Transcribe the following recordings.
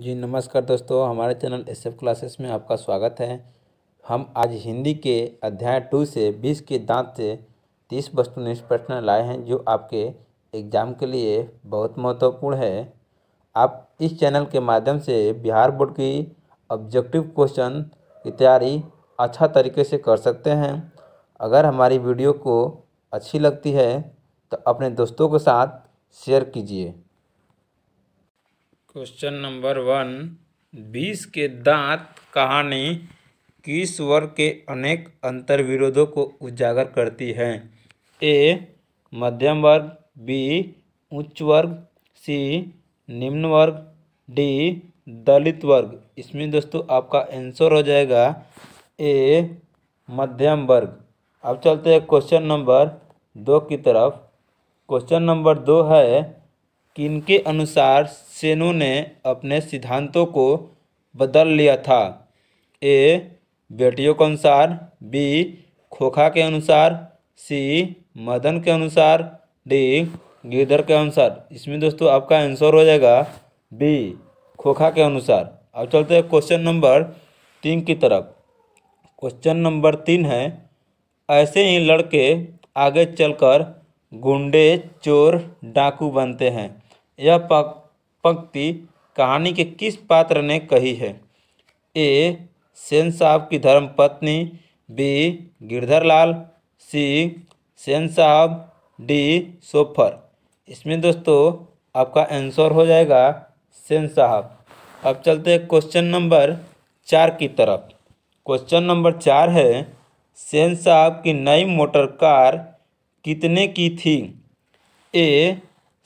जी नमस्कार दोस्तों हमारे चैनल एस एफ क्लासेस में आपका स्वागत है हम आज हिंदी के अध्याय टू से बीस के दांत से तीस वस्तुनिष्ठ प्रश्न लाए हैं जो आपके एग्जाम के लिए बहुत महत्वपूर्ण है आप इस चैनल के माध्यम से बिहार बोर्ड की ऑब्जेक्टिव क्वेश्चन की तैयारी अच्छा तरीके से कर सकते हैं अगर हमारी वीडियो को अच्छी लगती है तो अपने दोस्तों के साथ शेयर कीजिए क्वेश्चन नंबर वन बीस के दांत कहानी किस वर्ग के अनेक अंतर्विरोधों को उजागर करती है ए मध्यम वर्ग बी उच्च वर्ग सी निम्न वर्ग डी दलित वर्ग इसमें दोस्तों आपका आंसर हो जाएगा ए मध्यम वर्ग अब चलते हैं क्वेश्चन नंबर दो की तरफ क्वेश्चन नंबर दो है किनके अनुसार सेनो ने अपने सिद्धांतों को बदल लिया था ए बेटियों के अनुसार बी खोखा के अनुसार सी मदन के अनुसार डी गिदर के अनुसार इसमें दोस्तों आपका आंसर हो जाएगा बी खोखा के अनुसार अब चलते हैं क्वेश्चन नंबर तीन की तरफ क्वेश्चन नंबर तीन है ऐसे ही लड़के आगे चलकर गुंडे चोर डाकू बनते हैं यह पंक्ति कहानी के किस पात्र ने कही है ए सेन साहब की धर्मपत्नी बी गिरधरलाल सी सेन साहब डी सोफर इसमें दोस्तों आपका आंसर हो जाएगा सेन साहब अब चलते हैं क्वेश्चन नंबर चार की तरफ क्वेश्चन नंबर चार है सेन साहब की नई मोटर कार कितने की थी ए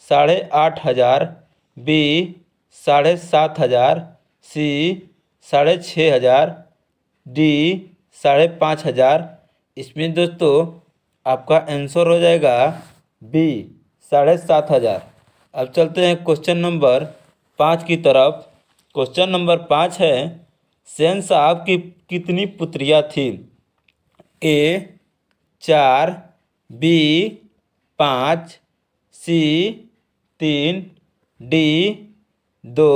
साढ़े आठ हज़ार बी साढ़े सात हज़ार सी साढ़े छः हज़ार डी साढ़े पाँच हज़ार इसमें दोस्तों आपका आंसर हो जाएगा बी साढ़े सात हज़ार अब चलते हैं क्वेश्चन नंबर पाँच की तरफ क्वेश्चन नंबर पाँच है सेन साहब की कितनी पुत्रियां थी ए चार बी पाँच सी तीन डी दो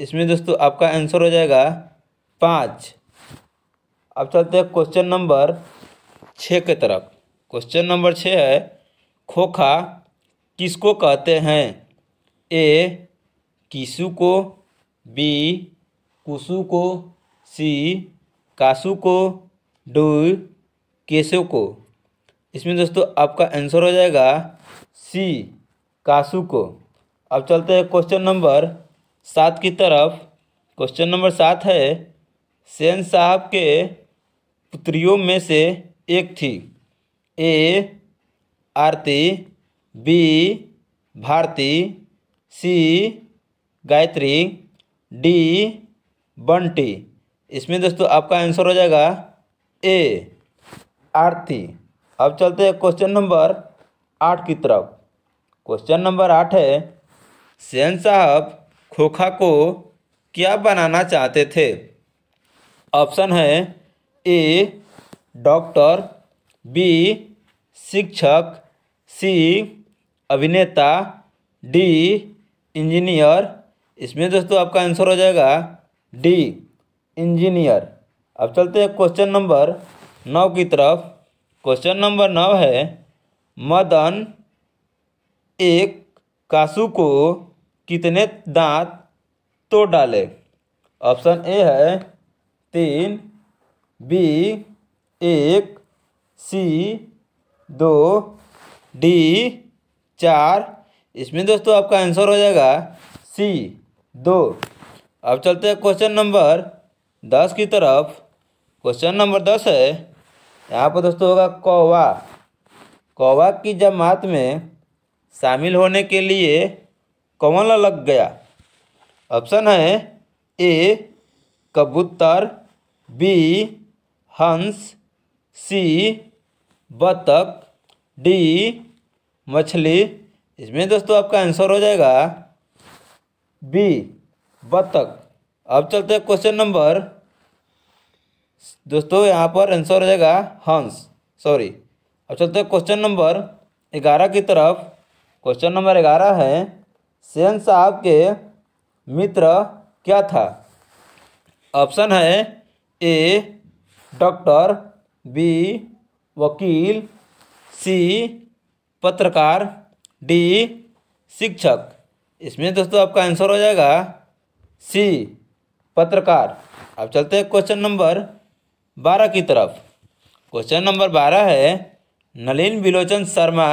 इसमें दोस्तों आपका आंसर हो जाएगा पाँच अब चलते हैं क्वेश्चन नंबर छः के तरफ क्वेश्चन नंबर छः है खोखा किसको कहते हैं ए किसु को बी कुसु को सी कासु को डू केसु को इसमें दोस्तों आपका आंसर हो जाएगा सी कासू को अब चलते हैं क्वेश्चन नंबर सात की तरफ क्वेश्चन नंबर सात है सेन साहब के पुत्रियों में से एक थी A Aarti B Bharti C Gayatri D Bunty इसमें दोस्तों आपका आंसर हो जाएगा ए आरती अब चलते हैं क्वेश्चन नंबर आठ की तरफ क्वेश्चन नंबर आठ है सेन साहब खोखा को क्या बनाना चाहते थे ऑप्शन है ए डॉक्टर बी शिक्षक सी अभिनेता डी इंजीनियर इसमें दोस्तों आपका आंसर हो जाएगा डी इंजीनियर अब चलते हैं क्वेश्चन नंबर नौ की तरफ क्वेश्चन नंबर नौ है मदन एक कासु को कितने दांत तोड़ डाले ऑप्शन ए है तीन बी एक सी दो डी चार इसमें दोस्तों आपका आंसर हो जाएगा सी दो अब चलते हैं क्वेश्चन नंबर दस की तरफ क्वेश्चन नंबर दस है यहाँ पर दोस्तों होगा कौवा कौवा की जमात में शामिल होने के लिए कौन लग गया ऑप्शन है ए कबूतर बी हंस सी बतख डी मछली इसमें दोस्तों आपका आंसर हो जाएगा बी बतख अब चलते हैं क्वेश्चन नंबर दोस्तों यहाँ पर आंसर हो जाएगा हंस सॉरी अब चलते हैं क्वेश्चन नंबर ग्यारह की तरफ क्वेश्चन नंबर ग्यारह है सेन साहब के मित्र क्या था ऑप्शन है ए डॉक्टर बी वकील सी पत्रकार डी शिक्षक इसमें दोस्तों आपका आंसर हो जाएगा सी पत्रकार अब चलते हैं क्वेश्चन नंबर बारह की तरफ क्वेश्चन नंबर बारह है नलिन बिलोचन शर्मा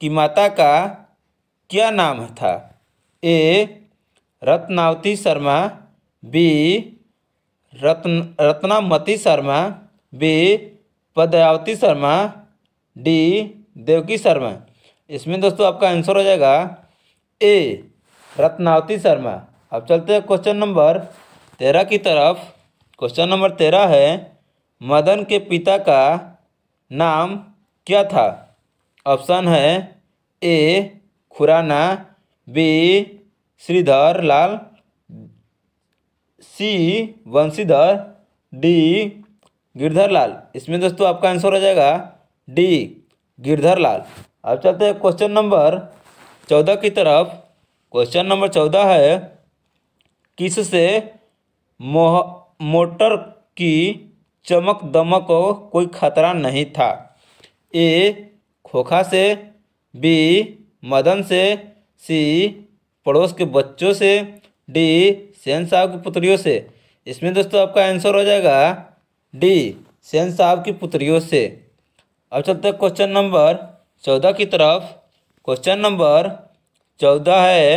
की माता का क्या नाम था A Ratnavati Sharma B Ratna Ratnamati Sharma B Padyavati Sharma D Devaki Sharma इसमें दोस्तों आपका आंसर हो जाएगा ए रत्नावती शर्मा अब चलते हैं क्वेश्चन नंबर तेरह की तरफ क्वेश्चन नंबर तेरह है मदन के पिता का नाम क्या था ऑप्शन है A Khurana B Shridhar Lal C Vanshidhar D Girdhar Lal इसमें दोस्तों आपका आंसर हो जाएगा डी गिरधर लाल अब चलते हैं क्वेश्चन नंबर चौदह की तरफ क्वेश्चन नंबर चौदह है किससे मोह मोटर की चमक दमक को कोई खतरा नहीं था ए खोखा से बी मदन से सी पड़ोस के बच्चों से डी सेन साहब की पुत्रियों से इसमें दोस्तों आपका आंसर हो जाएगा डी सेन साहब की पुत्रियों से अब चलते हैं क्वेश्चन नंबर चौदह की तरफ क्वेश्चन नंबर चौदह है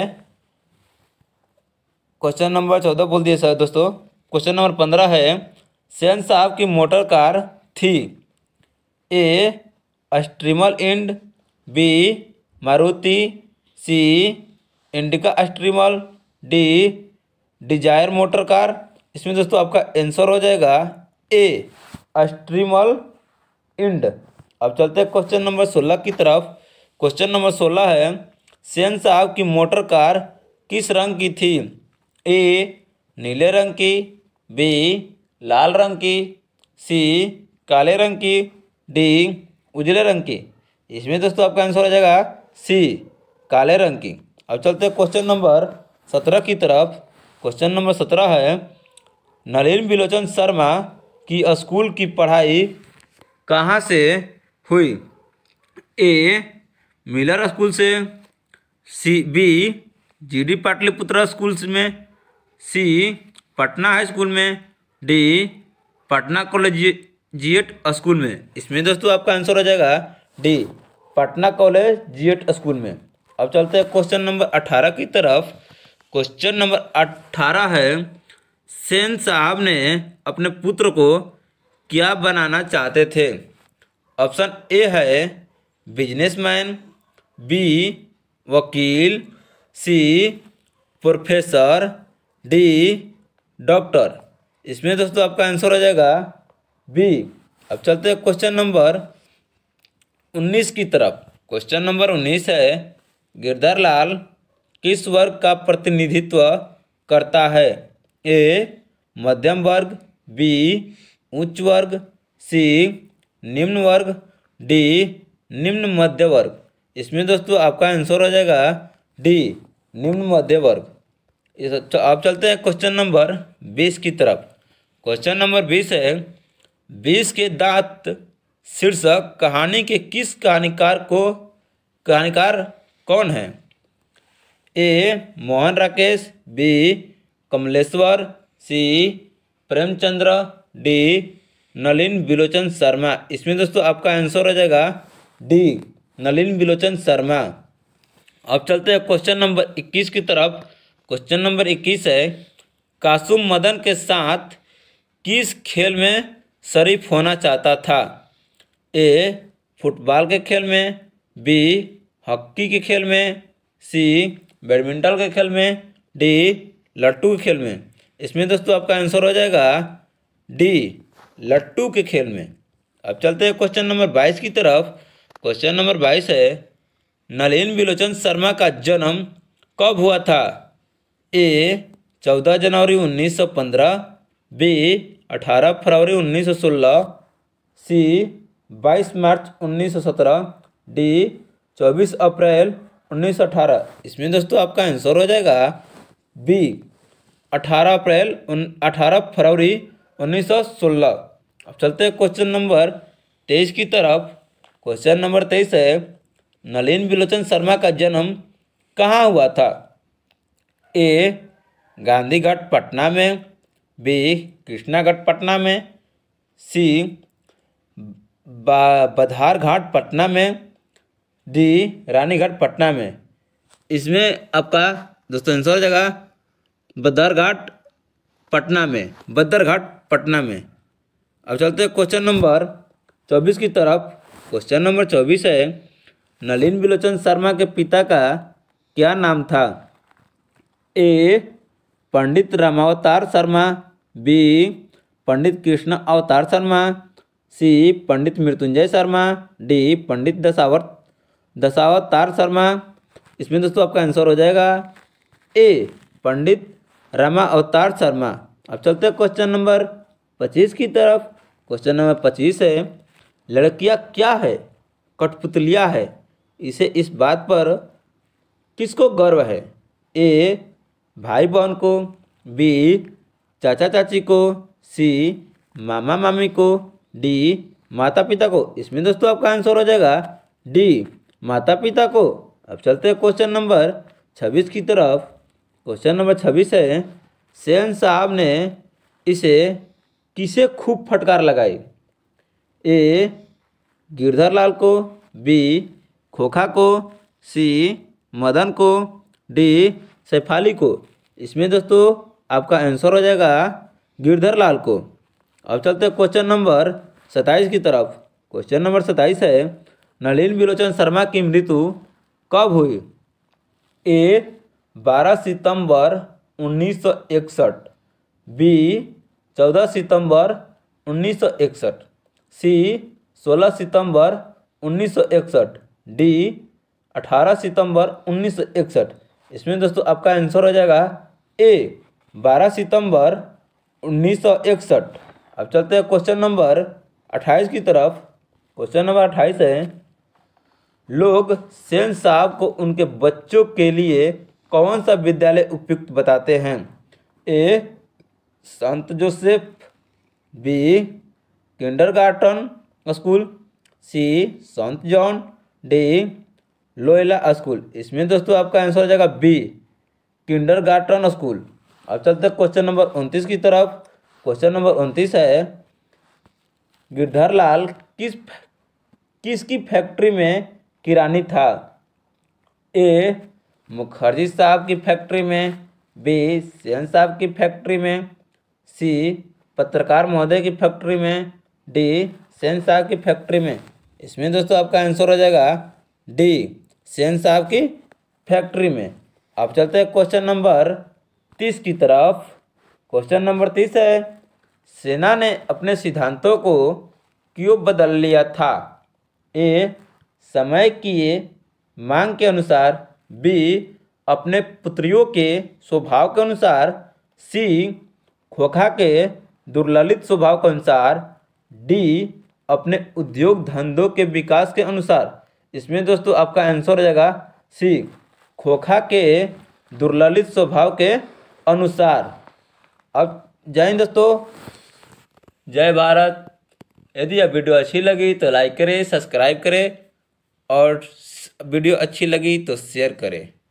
क्वेश्चन नंबर चौदह बोल दिए सर दोस्तों क्वेश्चन नंबर पंद्रह है सेन साहब की मोटर कार थी A streamlined B Maruti C Indica streamline D Dzire motor car इसमें दोस्तों आपका आंसर हो जाएगा ए अस्ट्रीमल इंड अब चलते हैं क्वेश्चन नंबर सोलह की तरफ क्वेश्चन नंबर सोलह है सेन साहब की मोटर कार किस रंग की थी ए नीले रंग की बी लाल रंग की सी काले रंग की डी उजले रंग की इसमें दोस्तों आपका आंसर हो जाएगा सी काले रंग की अब चलते हैं क्वेश्चन नंबर सत्रह की तरफ क्वेश्चन नंबर सत्रह है नलिन बिलोचन शर्मा की स्कूल की पढ़ाई कहाँ से हुई ए मिलर स्कूल से सी बी जीडी पाटलिपुत्र स्कूल में सी पटना हाई स्कूल में D Patna collegiate school में इसमें दोस्तों आपका आंसर हो जाएगा D Patna collegiate school में अब चलते हैं क्वेश्चन नंबर अठारह की तरफ क्वेश्चन नंबर अट्ठारह है सेन साहब ने अपने पुत्र को क्या बनाना चाहते थे ऑप्शन ए है बिजनेसमैन बी वकील सी प्रोफेसर डी डॉक्टर इसमें दोस्तों आपका आंसर हो जाएगा बी अब चलते हैं क्वेश्चन नंबर उन्नीस की तरफ क्वेश्चन नंबर उन्नीस है गिरधर लाल किस वर्ग का प्रतिनिधित्व करता है ए मध्यम वर्ग बी उच्च वर्ग सी निम्न वर्ग डी निम्न मध्य वर्ग इसमें दोस्तों आपका आंसर हो जाएगा डी निम्न मध्य वर्ग इस अब तो चलते हैं क्वेश्चन नंबर बीस की तरफ क्वेश्चन नंबर बीस है बीस के दांत शीर्षक कहानी के किस कहानीकार को कहानीकार कौन है A Mohan Rakesh B Kamleshwar C Premchandra D Nalin Bilochan Sharma इसमें दोस्तों आपका आंसर हो जाएगा डी नलिन बिलोचन शर्मा अब चलते हैं क्वेश्चन नंबर इक्कीस की तरफ क्वेश्चन नंबर इक्कीस है कासुम मदन के साथ किस खेल में शरीफ होना चाहता था ए फुटबॉल के खेल में बी हॉकी के खेल में सी बैडमिंटन के खेल में डी लट्टू के खेल में इसमें दोस्तों आपका आंसर हो जाएगा डी लट्टू के खेल में अब चलते हैं क्वेश्चन नंबर बाईस की तरफ क्वेश्चन नंबर बाईस है नलिन विलोचन शर्मा का जन्म कब हुआ था ए चौदह जनवरी उन्नीस सौ पंद्रह बी अठारह फरवरी उन्नीस सौ सोलह सी बाईस मार्च उन्नीस सौ सत्रह डी चौबीस अप्रैल उन्नीस सौ अठारह इसमें दोस्तों आपका आंसर हो जाएगा बी अठारह अप्रैल अठारह फरवरी उन्नीस सौ सोलह अब चलते हैं क्वेश्चन नंबर तेईस की तरफ क्वेश्चन नंबर तेईस है नलिन बिलोचन शर्मा का जन्म कहाँ हुआ था ए गांधी घाट पटना में बी कृष्णागढ़ पटना में सी बधार घाट पटना में डी रानीघाट पटना में इसमें आपका दोस्तों आंसर हो जाएगा बदरघाट पटना में बदरघाट पटना में अब चलते हैं क्वेश्चन नंबर चौबीस की तरफ क्वेश्चन नंबर चौबीस है नलिन बिलोचन शर्मा के पिता का क्या नाम था A Pandit Ramavatar Sharma B Pandit Krishna Avatar Sharma C Pandit Mrityunjay Sharma D Pandit Dashavar Dashavatar Sharma इसमें दोस्तों आपका आंसर हो जाएगा ए पंडित रमा अवतार शर्मा अब चलते हैं क्वेश्चन नंबर पच्चीस की तरफ क्वेश्चन नंबर पच्चीस है लड़किया क्या है कठपुतलिया है इसे इस बात पर किसको गर्व है ए भाई बहन को बी चाचा चाची को सी मामा मामी को डी माता पिता को इसमें दोस्तों आपका आंसर हो जाएगा डी माता पिता को अब चलते हैं क्वेश्चन नंबर छब्बीस की तरफ क्वेश्चन नंबर छब्बीस है सेन साहब ने इसे किसे खूब फटकार लगाई ए गिरधर लाल को बी खोखा को सी मदन को डी सैफाली को इसमें दोस्तों आपका आंसर हो जाएगा गिरधर लाल को अब चलते हैं क्वेश्चन नंबर सत्ताईस की तरफ क्वेश्चन नंबर सत्ताईस है नलिन विलोचन शर्मा की मृत्यु कब हुई ए बारह सितंबर उन्नीस सौ इकसठ बी चौदह सितंबर उन्नीस सौ इकसठ सी सोलह सितंबर उन्नीस सौ इकसठ डी अठारह सितंबर उन्नीस सौ इकसठ इसमें दोस्तों आपका आंसर हो जाएगा ए 12 सितंबर 1961 अब चलते हैं क्वेश्चन नंबर 28 की तरफ क्वेश्चन नंबर 28 है लोग सेन साहब को उनके बच्चों के लिए कौन सा विद्यालय उपयुक्त बताते हैं ए संत Joseph B kindergarten school C संत जॉन डी लोयला स्कूल इसमें दोस्तों आपका आंसर हो जाएगा बी किंडरगार्टन स्कूल अब चलते क्वेश्चन नंबर उनतीस की तरफ क्वेश्चन नंबर उनतीस है गिरधर लाल किस किसकी फैक्ट्री में किरानी था ए मुखर्जी साहब की फैक्ट्री में बी सेन साहब की फैक्ट्री में सी पत्रकार महोदय की फैक्ट्री में डी सेन साहब की फैक्ट्री में इसमें दोस्तों आपका आंसर हो जाएगा डी सेन साहब की फैक्ट्री में अब चलते हैं क्वेश्चन नंबर तीस की तरफ क्वेश्चन नंबर तीस है सेना ने अपने सिद्धांतों को क्यों बदल लिया था ए समय की मांग के अनुसार बी अपने पुत्रियों के स्वभाव के अनुसार सी खोखा के दुर्ललित स्वभाव के अनुसार डी अपने उद्योग धंधों के विकास के अनुसार इसमें दोस्तों आपका आंसर हो जाएगा सी खोखा के दुर्ललित स्वभाव के अनुसार अब जय हिंद दोस्तों जय भारत यदि यह वीडियो अच्छी लगी तो लाइक करें सब्सक्राइब करें और वीडियो अच्छी लगी तो शेयर करें